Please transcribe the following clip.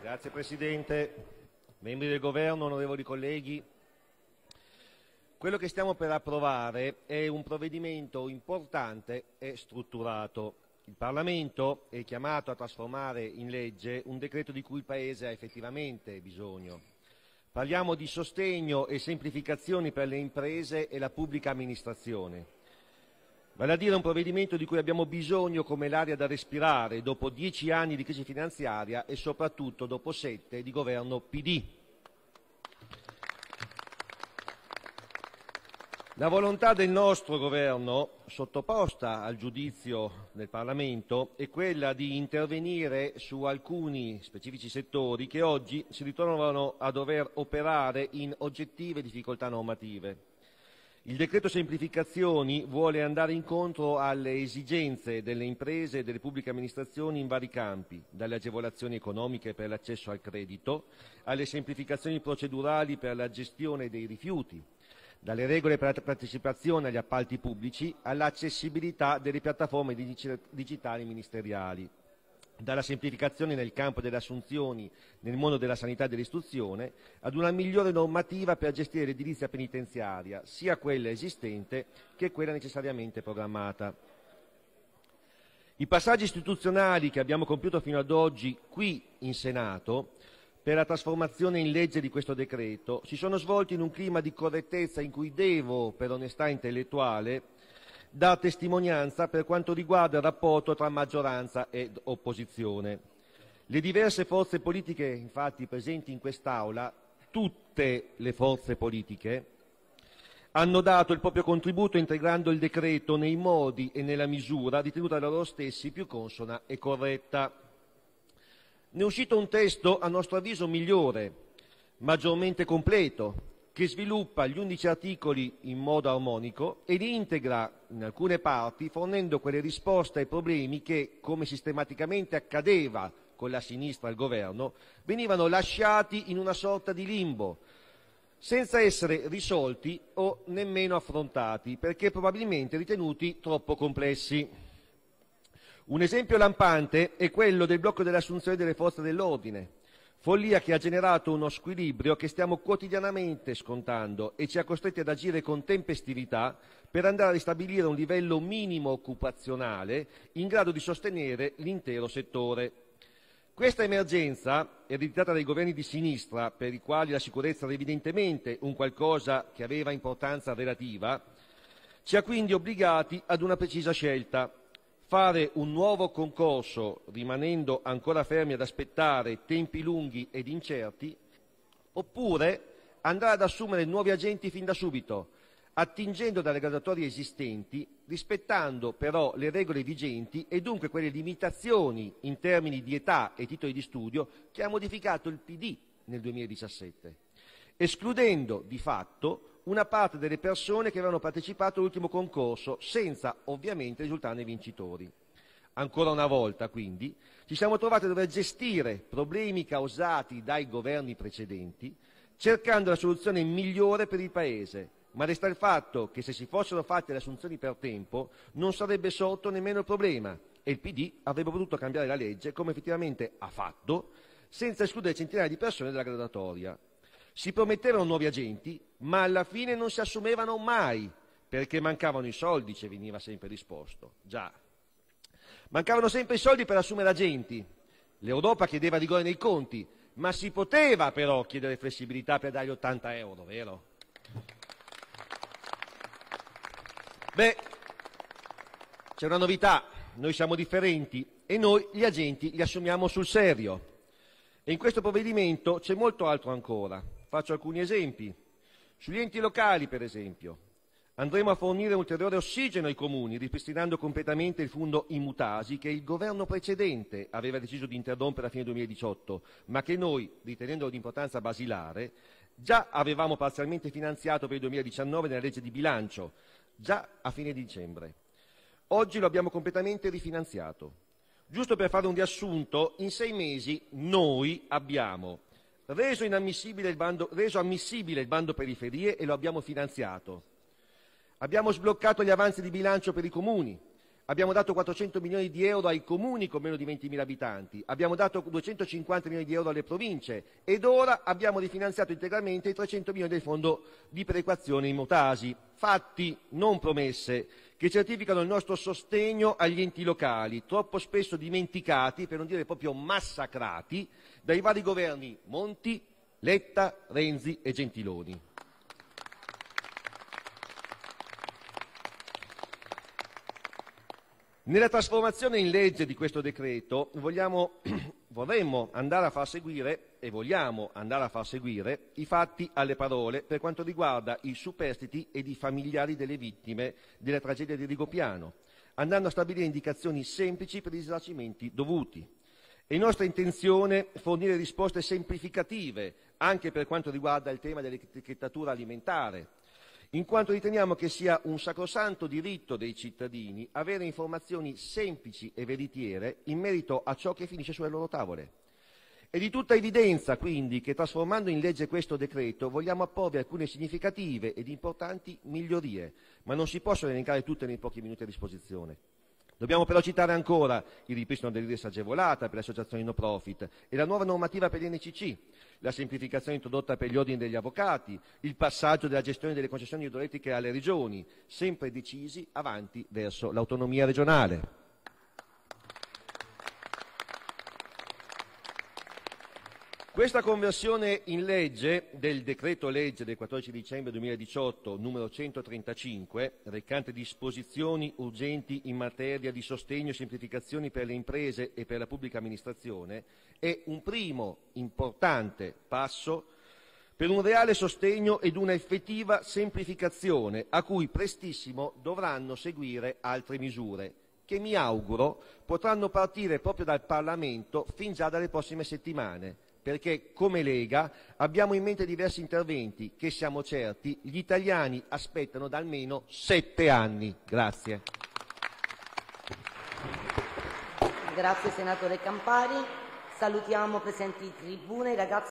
Signor Presidente, membri del Governo, onorevoli colleghi, quello che stiamo per approvare è un provvedimento importante e strutturato. Il Parlamento è chiamato a trasformare in legge un decreto di cui il Paese ha effettivamente bisogno. Parliamo di sostegno e semplificazioni per le imprese e la pubblica amministrazione vale a dire un provvedimento di cui abbiamo bisogno come l'aria da respirare dopo dieci anni di crisi finanziaria e soprattutto dopo sette di governo PD. La volontà del nostro governo, sottoposta al giudizio del Parlamento, è quella di intervenire su alcuni specifici settori che oggi si ritrovano a dover operare in oggettive difficoltà normative. Il decreto semplificazioni vuole andare incontro alle esigenze delle imprese e delle pubbliche amministrazioni in vari campi, dalle agevolazioni economiche per l'accesso al credito, alle semplificazioni procedurali per la gestione dei rifiuti, dalle regole per la partecipazione agli appalti pubblici all'accessibilità delle piattaforme digitali ministeriali dalla semplificazione nel campo delle assunzioni nel mondo della sanità e dell'istruzione ad una migliore normativa per gestire l'edilizia penitenziaria, sia quella esistente che quella necessariamente programmata. I passaggi istituzionali che abbiamo compiuto fino ad oggi qui in Senato per la trasformazione in legge di questo decreto si sono svolti in un clima di correttezza in cui devo, per onestà intellettuale, dà testimonianza per quanto riguarda il rapporto tra maggioranza e opposizione. Le diverse forze politiche, infatti, presenti in quest'Aula, tutte le forze politiche, hanno dato il proprio contributo integrando il decreto nei modi e nella misura ritenuta da loro stessi più consona e corretta. Ne è uscito un testo a nostro avviso migliore, maggiormente completo, che sviluppa gli 11 articoli in modo armonico e li integra in alcune parti fornendo quelle risposte ai problemi che, come sistematicamente accadeva con la sinistra al governo, venivano lasciati in una sorta di limbo, senza essere risolti o nemmeno affrontati, perché probabilmente ritenuti troppo complessi. Un esempio lampante è quello del blocco dell'assunzione delle forze dell'ordine, follia che ha generato uno squilibrio che stiamo quotidianamente scontando e ci ha costretti ad agire con tempestività per andare a ristabilire un livello minimo occupazionale in grado di sostenere l'intero settore. Questa emergenza, ereditata dai governi di sinistra, per i quali la sicurezza era evidentemente un qualcosa che aveva importanza relativa, ci ha quindi obbligati ad una precisa scelta, fare un nuovo concorso, rimanendo ancora fermi ad aspettare tempi lunghi ed incerti, oppure andare ad assumere nuovi agenti fin da subito, attingendo dalle graduatorie esistenti, rispettando però le regole vigenti e dunque quelle limitazioni in termini di età e titoli di studio che ha modificato il PD nel 2017, escludendo di fatto una parte delle persone che avevano partecipato all'ultimo concorso, senza ovviamente risultarne vincitori. Ancora una volta, quindi, ci siamo trovati a dover gestire problemi causati dai governi precedenti, cercando la soluzione migliore per il Paese, ma resta il fatto che se si fossero fatte le assunzioni per tempo non sarebbe sorto nemmeno il problema e il PD avrebbe potuto cambiare la legge come effettivamente ha fatto senza escludere centinaia di persone dalla graduatoria. Si promettevano nuovi agenti, ma alla fine non si assumevano mai, perché mancavano i soldi, ci veniva sempre risposto. Già. Mancavano sempre i soldi per assumere agenti. L'Europa chiedeva rigore nei conti, ma si poteva però chiedere flessibilità per dargli 80 euro, vero? Beh, c'è una novità, noi siamo differenti e noi gli agenti li assumiamo sul serio. E in questo provvedimento c'è molto altro ancora. Faccio alcuni esempi. Sugli enti locali, per esempio, andremo a fornire ulteriore ossigeno ai comuni, ripristinando completamente il fondo Imutasi che il governo precedente aveva deciso di interrompere a fine 2018, ma che noi, ritenendolo di importanza basilare, già avevamo parzialmente finanziato per il 2019 nella legge di bilancio, già a fine dicembre. Oggi lo abbiamo completamente rifinanziato. Giusto per fare un riassunto, in sei mesi noi abbiamo reso, bando, reso ammissibile il bando periferie e lo abbiamo finanziato. Abbiamo sbloccato gli avanzi di bilancio per i comuni, Abbiamo dato 400 milioni di euro ai comuni con meno di 20.000 abitanti, abbiamo dato 250 milioni di euro alle province ed ora abbiamo rifinanziato integralmente i 300 milioni del fondo di perequazione in Motasi. Fatti, non promesse che certificano il nostro sostegno agli enti locali, troppo spesso dimenticati, per non dire proprio massacrati, dai vari governi Monti, Letta, Renzi e Gentiloni. Nella trasformazione in legge di questo decreto vogliamo vorremmo andare a far seguire e vogliamo andare a far seguire i fatti alle parole per quanto riguarda i superstiti ed i familiari delle vittime della tragedia di Rigopiano, andando a stabilire indicazioni semplici per i risarcimenti dovuti. È nostra intenzione fornire risposte semplificative anche per quanto riguarda il tema dell'etichettatura alimentare, in quanto riteniamo che sia un sacrosanto diritto dei cittadini avere informazioni semplici e veritiere in merito a ciò che finisce sulle loro tavole. È di tutta evidenza, quindi, che trasformando in legge questo decreto vogliamo apporre alcune significative ed importanti migliorie, ma non si possono elencare tutte nei pochi minuti a disposizione. Dobbiamo però citare ancora il ripristino dell'IRES agevolata per le associazioni no profit e la nuova normativa per l'NCC, la semplificazione introdotta per gli ordini degli avvocati, il passaggio della gestione delle concessioni idroelettriche alle regioni, sempre decisi avanti verso l'autonomia regionale. Questa conversione in legge del decreto-legge del 14 dicembre 2018, numero 135, recante disposizioni urgenti in materia di sostegno e semplificazioni per le imprese e per la pubblica amministrazione, è un primo importante passo per un reale sostegno ed una effettiva semplificazione, a cui prestissimo dovranno seguire altre misure, che mi auguro potranno partire proprio dal Parlamento fin già dalle prossime settimane perché come Lega abbiamo in mente diversi interventi che siamo certi gli italiani aspettano da almeno sette anni. Grazie. Grazie senatore Campari. Salutiamo presenti in tribuna i ragazzi